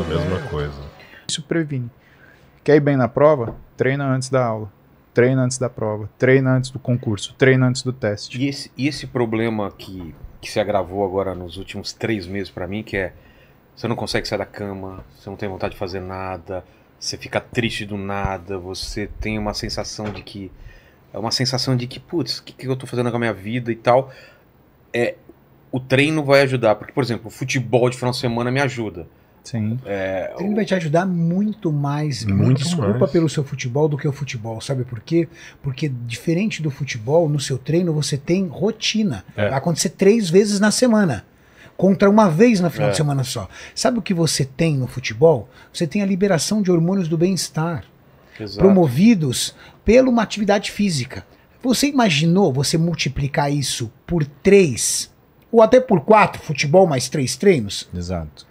a mesma é. coisa. Isso previne. Quer ir bem na prova? Treina antes da aula. Treina antes da prova. Treina antes do concurso. Treina antes do teste. E esse, e esse problema que, que se agravou agora nos últimos três meses para mim, que é você não consegue sair da cama, você não tem vontade de fazer nada, você fica triste do nada, você tem uma sensação de que. É uma sensação de que, putz, o que, que eu tô fazendo com a minha vida e tal. É, o treino vai ajudar. Porque, por exemplo, o futebol de final de semana me ajuda. Sim. É, o... Ele vai te ajudar muito mais. Muito desculpa mais. pelo seu futebol do que o futebol. Sabe por quê? Porque diferente do futebol, no seu treino você tem rotina. É. Vai acontecer três vezes na semana. Contra uma vez na final é. de semana só. Sabe o que você tem no futebol? Você tem a liberação de hormônios do bem-estar. Promovidos pela uma atividade física. Você imaginou você multiplicar isso por três ou até por quatro futebol mais três treinos? Exato.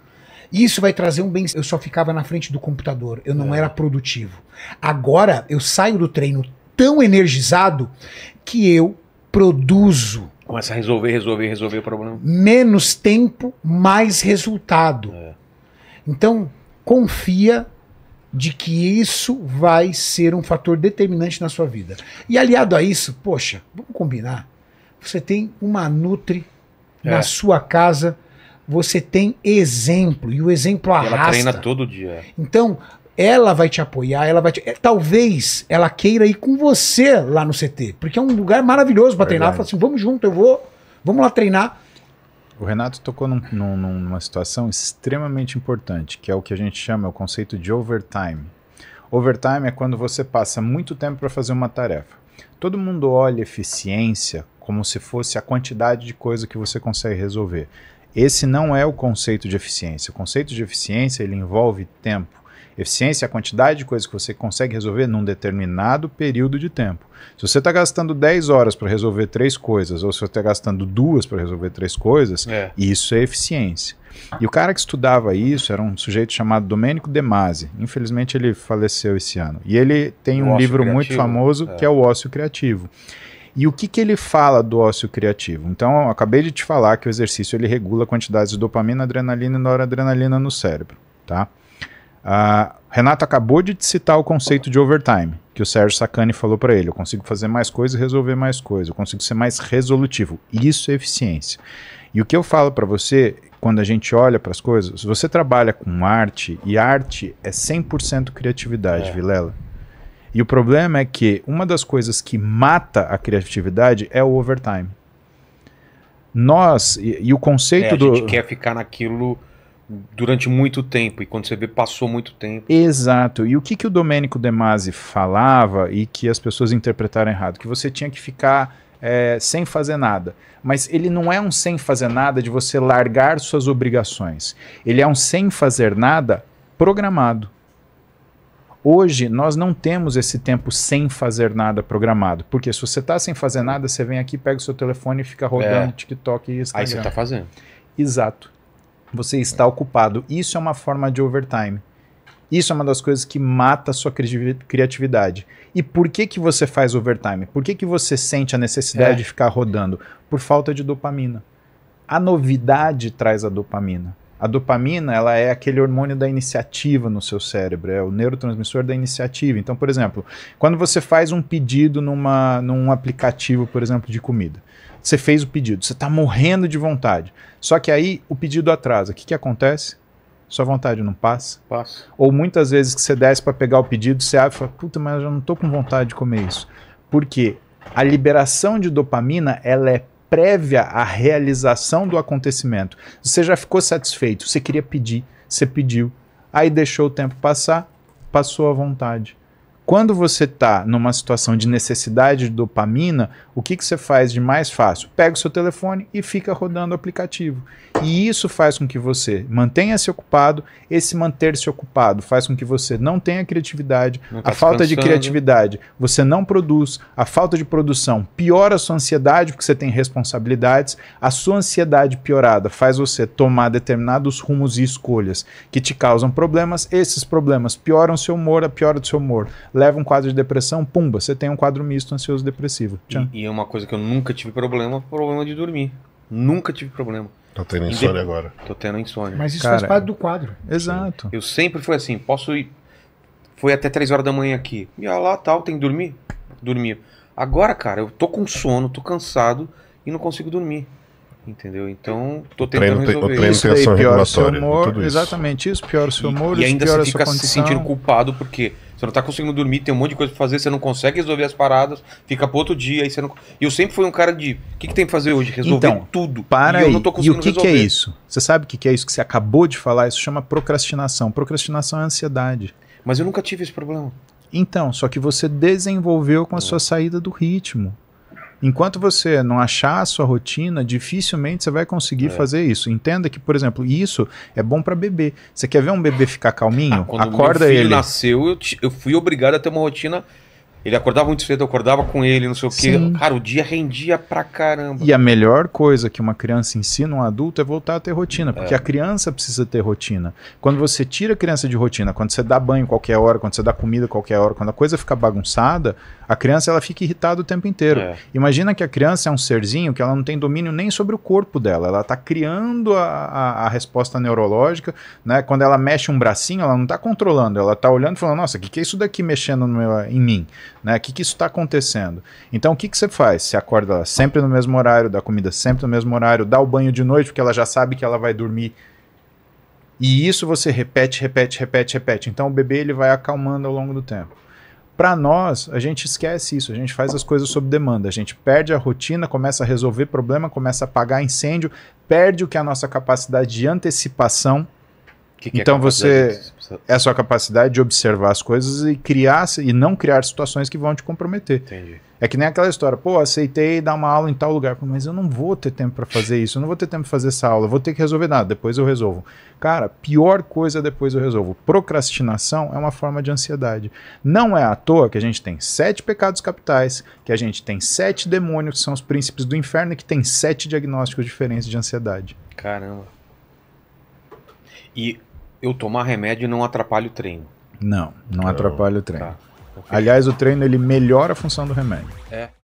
Isso vai trazer um bem. Eu só ficava na frente do computador, eu não é. era produtivo. Agora eu saio do treino tão energizado que eu produzo. Começa a resolver, resolver, resolver o problema. Menos tempo, mais resultado. É. Então, confia de que isso vai ser um fator determinante na sua vida. E aliado a isso, poxa, vamos combinar. Você tem uma Nutri é. na sua casa você tem exemplo e o exemplo arrasta. Ela treina todo dia. É. Então, ela vai te apoiar, ela vai te... É, talvez ela queira ir com você lá no CT, porque é um lugar maravilhoso para treinar. Ela fala assim, vamos junto, eu vou, vamos lá treinar. O Renato tocou num, num, numa situação extremamente importante, que é o que a gente chama é o conceito de overtime. Overtime é quando você passa muito tempo para fazer uma tarefa. Todo mundo olha eficiência como se fosse a quantidade de coisa que você consegue resolver. Esse não é o conceito de eficiência. O conceito de eficiência ele envolve tempo. Eficiência é a quantidade de coisas que você consegue resolver num determinado período de tempo. Se você está gastando 10 horas para resolver três coisas, ou se você está gastando duas para resolver três coisas, é. isso é eficiência. E o cara que estudava isso era um sujeito chamado Domênico De Masi. Infelizmente ele faleceu esse ano. E ele tem um livro criativo, muito famoso é. que é o Ócio Criativo. E o que, que ele fala do ócio criativo? Então, acabei de te falar que o exercício ele regula quantidades de dopamina, adrenalina e noradrenalina no cérebro, tá? Uh, Renato acabou de te citar o conceito de overtime, que o Sérgio Sacani falou para ele. Eu consigo fazer mais coisas, e resolver mais coisas, Eu consigo ser mais resolutivo. Isso é eficiência. E o que eu falo para você, quando a gente olha para as coisas, se você trabalha com arte, e arte é 100% criatividade, é. Vilela, e o problema é que uma das coisas que mata a criatividade é o overtime. Nós, e, e o conceito é, a do. A gente quer ficar naquilo durante muito tempo, e quando você vê, passou muito tempo. Exato. E o que, que o Domênico De Masi falava e que as pessoas interpretaram errado? Que você tinha que ficar é, sem fazer nada. Mas ele não é um sem fazer nada de você largar suas obrigações. Ele é um sem fazer nada programado. Hoje nós não temos esse tempo sem fazer nada programado. Porque se você está sem fazer nada, você vem aqui, pega o seu telefone e fica rodando é. TikTok e Instagram. Aí você está fazendo. Exato. Você está é. ocupado. Isso é uma forma de overtime. Isso é uma das coisas que mata a sua criatividade. E por que que você faz overtime? Por que que você sente a necessidade é. de ficar rodando? Por falta de dopamina. A novidade traz a dopamina. A dopamina, ela é aquele hormônio da iniciativa no seu cérebro, é o neurotransmissor da iniciativa. Então, por exemplo, quando você faz um pedido numa, num aplicativo, por exemplo, de comida, você fez o pedido, você está morrendo de vontade. Só que aí o pedido atrasa. O que, que acontece? Sua vontade não passa? Passa. Ou muitas vezes que você desce para pegar o pedido, você abre e fala, puta, mas eu não estou com vontade de comer isso. Por quê? A liberação de dopamina, ela é prévia à realização do acontecimento. Você já ficou satisfeito, você queria pedir, você pediu, aí deixou o tempo passar, passou a vontade. Quando você está numa situação de necessidade de dopamina, o que, que você faz de mais fácil? Pega o seu telefone e fica rodando o aplicativo. E isso faz com que você mantenha-se ocupado. Esse manter-se ocupado faz com que você não tenha criatividade. Não tá a falta pensando. de criatividade, você não produz. A falta de produção piora a sua ansiedade, porque você tem responsabilidades. A sua ansiedade piorada faz você tomar determinados rumos e escolhas que te causam problemas. Esses problemas pioram seu humor, a piora do seu humor leva um quadro de depressão, pumba, você tem um quadro misto ansioso depressivo. E, e é uma coisa que eu nunca tive problema, problema de dormir. Nunca tive problema. Tô tendo insônia agora. Tô tendo insônia. Mas isso Cara, faz parte do quadro. Exato. Eu sempre fui assim, posso ir. Foi até 3 horas da manhã aqui. E lá tal, tem que dormir? Dormir. Agora, cara, eu tô com sono, tô cansado e não consigo dormir. Entendeu? Então, tô tentando treino, resolver treino, isso. Daí piora seu humor, exatamente isso, piora o seu humor, e, e ainda piora você fica se sentindo culpado porque você não tá conseguindo dormir, tem um monte de coisa pra fazer, você não consegue resolver as paradas, fica pro outro dia, e você não. E eu sempre fui um cara de. O que, que tem que fazer hoje? Resolver então, tudo. Para e aí. E o que, que, é isso? Você sabe o que, que é isso que você acabou de falar? Isso chama procrastinação. Procrastinação é ansiedade. Mas eu nunca tive esse problema. Então, só que você desenvolveu com a é. sua saída do ritmo. Enquanto você não achar a sua rotina, dificilmente você vai conseguir é. fazer isso. Entenda que, por exemplo, isso é bom para bebê. Você quer ver um bebê ficar calminho? Ah, quando Acorda meu filho ele. nasceu, eu, eu fui obrigado a ter uma rotina ele acordava muito cedo, eu acordava com ele, não sei o quê. Sim. Cara, o dia rendia pra caramba. E a melhor coisa que uma criança ensina um adulto é voltar a ter rotina, porque é. a criança precisa ter rotina. Quando você tira a criança de rotina, quando você dá banho qualquer hora, quando você dá comida qualquer hora, quando a coisa fica bagunçada, a criança ela fica irritada o tempo inteiro. É. Imagina que a criança é um serzinho que ela não tem domínio nem sobre o corpo dela, ela tá criando a, a, a resposta neurológica, né? Quando ela mexe um bracinho, ela não tá controlando, ela tá olhando e falando, nossa, o que, que é isso daqui mexendo meu, em mim? né? O que, que isso está acontecendo? Então, o que, que você faz? Você acorda sempre no mesmo horário, dá comida sempre no mesmo horário, dá o banho de noite, porque ela já sabe que ela vai dormir. E isso você repete, repete, repete, repete. Então, o bebê ele vai acalmando ao longo do tempo. Para nós, a gente esquece isso, a gente faz as coisas sob demanda, a gente perde a rotina, começa a resolver problema, começa a apagar incêndio, perde o que é a nossa capacidade de antecipação que que é então é você é a sua capacidade de observar as coisas e criar e não criar situações que vão te comprometer. Entendi. É que nem aquela história, pô, aceitei dar uma aula em tal lugar, mas eu não vou ter tempo para fazer isso, eu não vou ter tempo para fazer essa aula, eu vou ter que resolver nada, depois eu resolvo. Cara, pior coisa depois eu resolvo. Procrastinação é uma forma de ansiedade. Não é à toa que a gente tem sete pecados capitais, que a gente tem sete demônios, que são os príncipes do inferno, e que tem sete diagnósticos diferentes de ansiedade. Caramba. E eu tomar remédio não atrapalha o treino. Não, não, não atrapalha o treino. Tá. Okay. Aliás, o treino ele melhora a função do remédio. É.